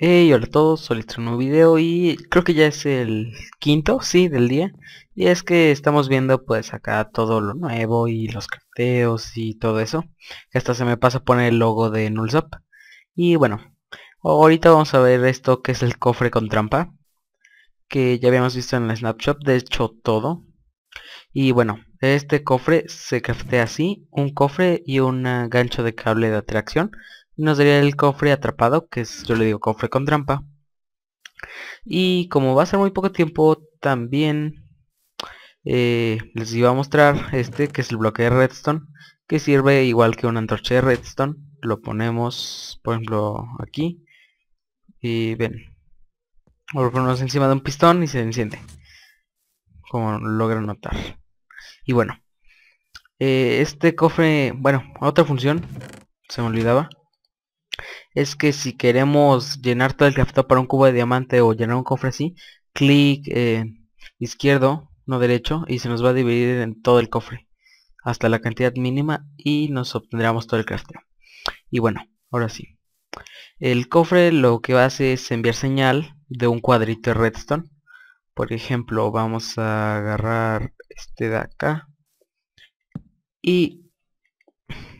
Hey, hola a todos, solito un nuevo video y creo que ya es el quinto, sí, del día. Y es que estamos viendo pues acá todo lo nuevo y los carteos y todo eso. Hasta se me pasa poner el logo de Nullzap Y bueno, ahorita vamos a ver esto que es el cofre con trampa. Que ya habíamos visto en el snapshot, de hecho todo. Y bueno, este cofre se craftea así, un cofre y un gancho de cable de atracción nos daría el cofre atrapado, que es, yo le digo cofre con trampa. Y como va a ser muy poco tiempo, también eh, les iba a mostrar este, que es el bloque de redstone, que sirve igual que una antorcha de redstone. Lo ponemos, por ejemplo, aquí. Y ven. Lo ponemos encima de un pistón y se enciende. Como logran notar. Y bueno. Eh, este cofre, bueno, otra función. Se me olvidaba es que si queremos llenar todo el crafteo para un cubo de diamante o llenar un cofre así, clic eh, izquierdo, no derecho, y se nos va a dividir en todo el cofre, hasta la cantidad mínima y nos obtendremos todo el crafteo. Y bueno, ahora sí. El cofre lo que hace es enviar señal de un cuadrito de redstone. Por ejemplo, vamos a agarrar este de acá. Y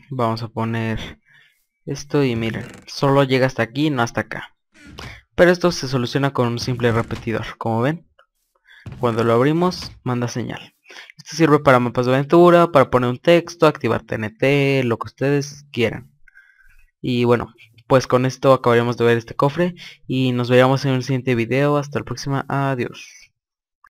vamos a poner esto y miren, solo llega hasta aquí, no hasta acá. Pero esto se soluciona con un simple repetidor, como ven. Cuando lo abrimos, manda señal. Esto sirve para mapas de aventura, para poner un texto, activar TNT, lo que ustedes quieran. Y bueno, pues con esto acabaríamos de ver este cofre y nos veríamos en un siguiente video. Hasta la próxima, adiós.